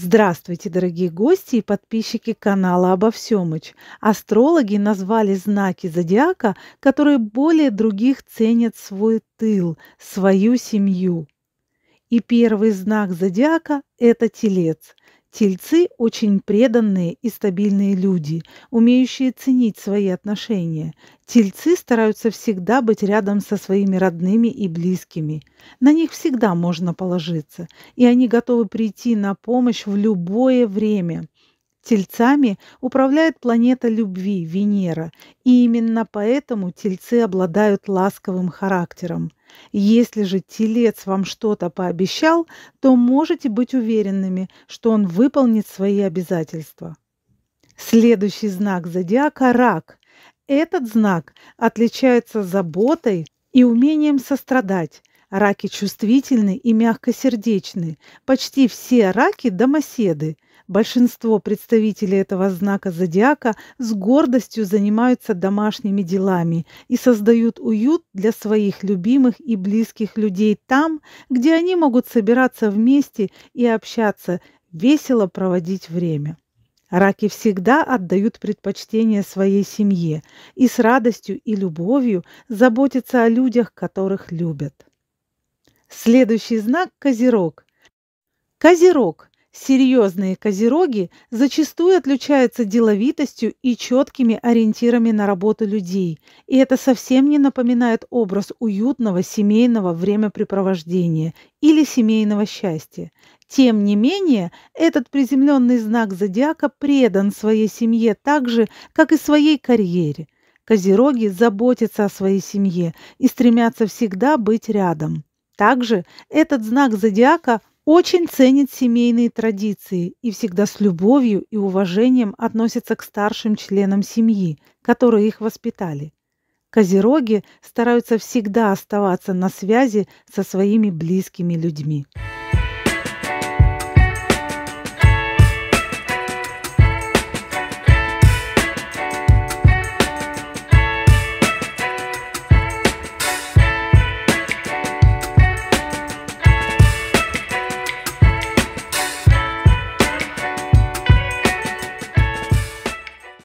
Здравствуйте, дорогие гости и подписчики канала Обо Всемыч. Астрологи назвали знаки зодиака, которые более других ценят свой тыл, свою семью. И первый знак зодиака – это телец. Тельцы – очень преданные и стабильные люди, умеющие ценить свои отношения. Тельцы стараются всегда быть рядом со своими родными и близкими. На них всегда можно положиться, и они готовы прийти на помощь в любое время. Тельцами управляет планета любви Венера, и именно поэтому тельцы обладают ласковым характером. Если же телец вам что-то пообещал, то можете быть уверенными, что он выполнит свои обязательства. Следующий знак зодиака – рак. Этот знак отличается заботой и умением сострадать, Раки чувствительны и мягкосердечны. Почти все раки – домоседы. Большинство представителей этого знака зодиака с гордостью занимаются домашними делами и создают уют для своих любимых и близких людей там, где они могут собираться вместе и общаться, весело проводить время. Раки всегда отдают предпочтение своей семье и с радостью и любовью заботятся о людях, которых любят. Следующий знак – козерог. Козерог Серьезные козероги зачастую отличаются деловитостью и четкими ориентирами на работу людей, и это совсем не напоминает образ уютного семейного времяпрепровождения или семейного счастья. Тем не менее, этот приземленный знак зодиака предан своей семье так же, как и своей карьере. Козероги заботятся о своей семье и стремятся всегда быть рядом. Также этот знак зодиака очень ценит семейные традиции и всегда с любовью и уважением относится к старшим членам семьи, которые их воспитали. Козероги стараются всегда оставаться на связи со своими близкими людьми.